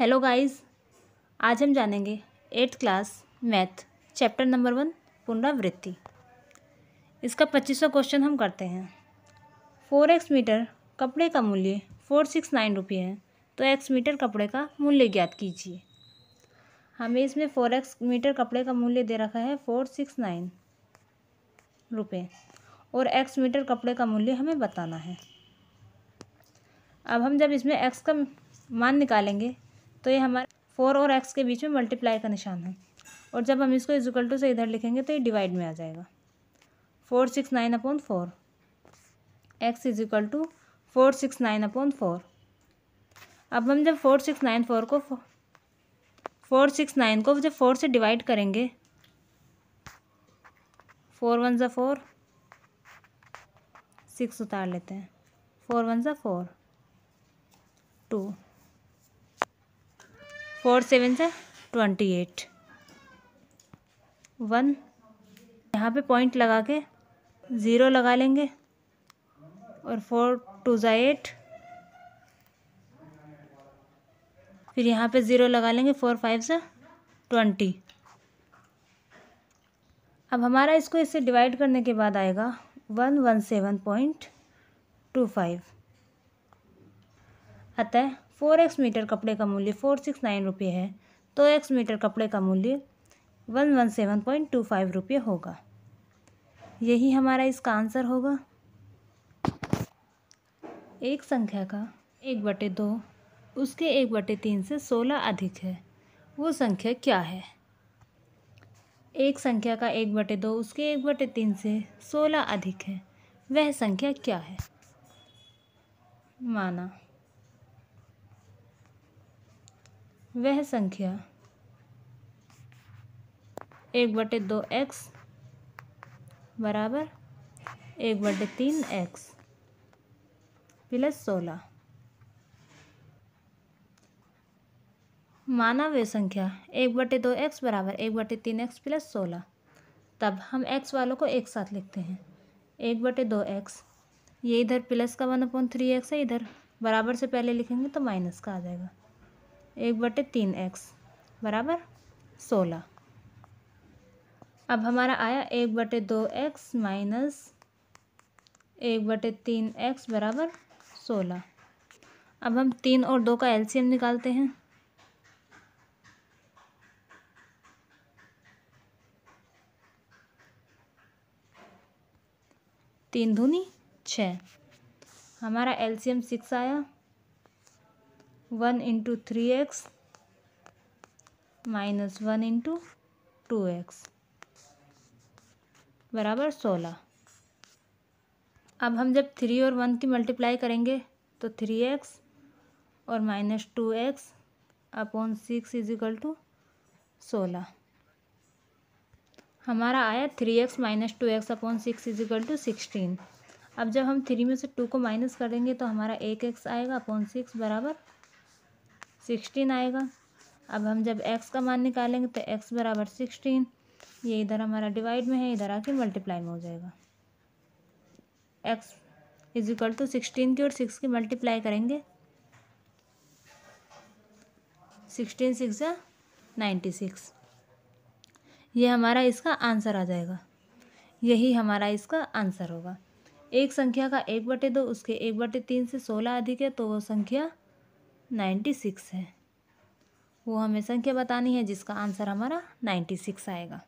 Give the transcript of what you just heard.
hello guys आज हम जानेंगे eighth class math chapter number one पुनरावृत्ति इसका पच्चीसवा क्वेश्चन हम करते हैं फोर एक्स मीटर कपड़े का मूल्य फोर सिक्स नाइन रुपये है तो एक्स मीटर कपड़े का मूल्य ज्ञात कीजिए हमें इसमें फोर एक्स मीटर कपड़े का मूल्य दे रखा है फोर सिक्स नाइन रुपये और एक्स मीटर कपड़े का मूल्य हमें बताना है अब हम जब इसमें एक्स का मान निकालेंगे तो ये हमारे फोर और एक्स के बीच में मल्टीप्लाई का निशान है और जब हम इसको इजिकल टू से इधर लिखेंगे तो ये डिवाइड में आ जाएगा four six nine upon four x is equal to four six nine upon four अब हम जब फोर सिक्स नाइन फोर को फोर सिक्स नाइन को जब फोर से डिवाइड करेंगे फोर वन ज़ा फोर सिक्स उतार लेते हैं फोर वन ज़ा फोर टू फोर सेवन से ट्वेंटी एट वन यहाँ पे पॉइंट लगा के ज़ीरो लगा लेंगे और फोर टू ज़ा एट फिर यहाँ पे ज़ीरो लगा लेंगे फोर फाइव से ट्वेंटी अब हमारा इसको इससे डिवाइड करने के बाद आएगा one one seven point two five अतः फोर एक्स मीटर कपड़े का मूल्य फोर सिक्स नाइन रुपये है तो एक्स मीटर कपड़े का मूल्य one one seven point two five रुपये होगा यही हमारा इसका आंसर होगा एक संख्या का एक बटे दो उसके एक बटे तीन से सोलह अधिक है वो संख्या क्या है एक संख्या का एक बटे दो उसके एक बटे तीन से सोलह अधिक है वह संख्या क्या है माना वह संख्या एक बटे दो एक्स बराबर एक बटे तीन एक्स प्लस सोलह माना वे संख्या एक बटे दो एक्स बराबर एक बटे तीन एक्स प्लस सोलह तब हम एक्स वालों को एक साथ लिखते हैं एक बटे दो एक्स ये इधर प्लस का वन अपॉइंट थ्री एक्स है इधर बराबर से पहले लिखेंगे तो माइनस का आ जाएगा एक बटे तीन एक्स बराबर सोलह अब हमारा आया एक बटे दो एक्स माइनस एक बटे तीन एक्स बराबर सोलह अब हम तीन और दो का एलसीएम निकालते हैं तीन धुनी छः हमारा एलसीएम सिक्स आया one into three x minus one into two x बराबर सोलह अब हम जब थ्री और वन की मल्टीप्लाई करेंगे तो थ्री एक्स और minus two x upon six is equal to सोलह हमारा आया three x minus two x upon six is equal to sixteen अब जब हम थ्री में से टू को माइनस कर देंगे तो हमारा एक एक्स आएगा अपॉन सिक्स बराबर सिक्सटीन आएगा अब हम जब एक्स का मान निकालेंगे तो एक्स बराबर सिक्सटीन ये इधर हमारा डिवाइड में है इधर आके मल्टीप्लाई में हो जाएगा x is equal to sixteen की और सिक्स की मल्टीप्लाई करेंगे सिक्सटीन सिक्स या नाइन्टी सिक्स ये हमारा इसका आंसर आ जाएगा यही हमारा इसका आंसर होगा एक संख्या का एक बटे दो उसके एक बटे तीन से सोलह अधिक है तो वो संख्या नाइन्टी सिक्स है वो हमें संख्या बतानी है जिसका आंसर हमारा नाइन्टी सिक्स आएगा